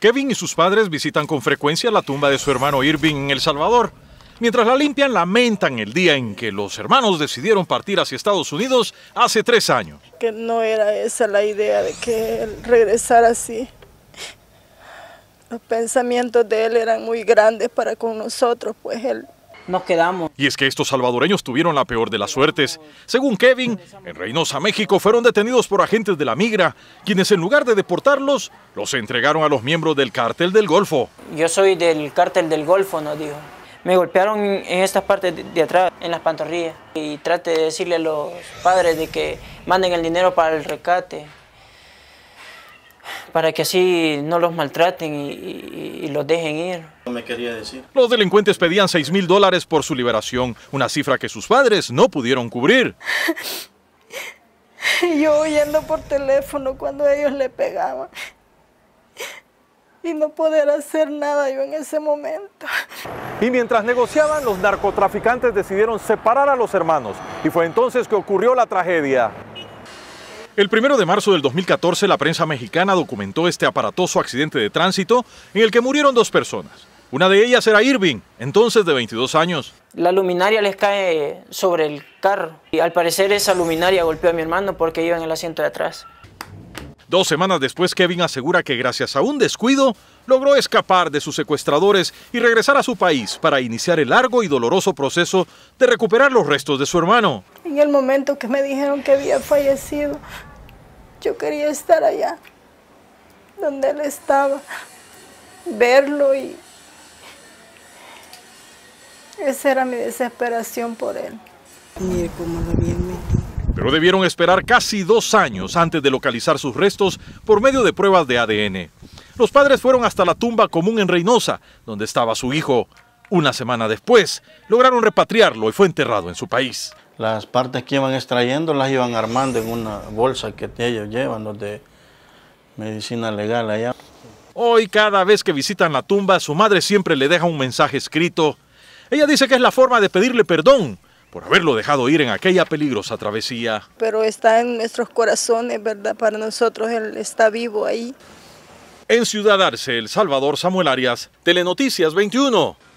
Kevin y sus padres visitan con frecuencia la tumba de su hermano Irving en El Salvador. Mientras la limpian, lamentan el día en que los hermanos decidieron partir hacia Estados Unidos hace tres años. Que no era esa la idea de que él regresara así. Los pensamientos de él eran muy grandes para con nosotros, pues él nos quedamos. Y es que estos salvadoreños tuvieron la peor de las suertes. Según Kevin, en Reynosa, México, fueron detenidos por agentes de la migra, quienes en lugar de deportarlos, los entregaron a los miembros del cártel del Golfo. Yo soy del cártel del Golfo, nos dijo. Me golpearon en estas partes de atrás, en las pantorrillas, y trate de decirle a los padres de que manden el dinero para el rescate para que así no los maltraten y, los dejen ir. me quería decir. Los delincuentes pedían 6 mil dólares por su liberación, una cifra que sus padres no pudieron cubrir. Yo oyendo por teléfono cuando ellos le pegaban y no poder hacer nada yo en ese momento. Y mientras negociaban, los narcotraficantes decidieron separar a los hermanos y fue entonces que ocurrió la tragedia. El primero de marzo del 2014, la prensa mexicana documentó este aparatoso accidente de tránsito en el que murieron dos personas. Una de ellas era Irving, entonces de 22 años. La luminaria les cae sobre el carro y al parecer esa luminaria golpeó a mi hermano porque iba en el asiento de atrás. Dos semanas después, Kevin asegura que gracias a un descuido logró escapar de sus secuestradores y regresar a su país para iniciar el largo y doloroso proceso de recuperar los restos de su hermano. En el momento que me dijeron que había fallecido, yo quería estar allá, donde él estaba, verlo y... Esa era mi desesperación por él. cómo lo Pero debieron esperar casi dos años antes de localizar sus restos por medio de pruebas de ADN. Los padres fueron hasta la tumba común en Reynosa, donde estaba su hijo. Una semana después, lograron repatriarlo y fue enterrado en su país. Las partes que iban extrayendo las iban armando en una bolsa que ellos llevan, de medicina legal allá. Hoy, cada vez que visitan la tumba, su madre siempre le deja un mensaje escrito. Ella dice que es la forma de pedirle perdón por haberlo dejado ir en aquella peligrosa travesía. Pero está en nuestros corazones, ¿verdad? Para nosotros él está vivo ahí. En Ciudad Arce, El Salvador, Samuel Arias, Telenoticias 21.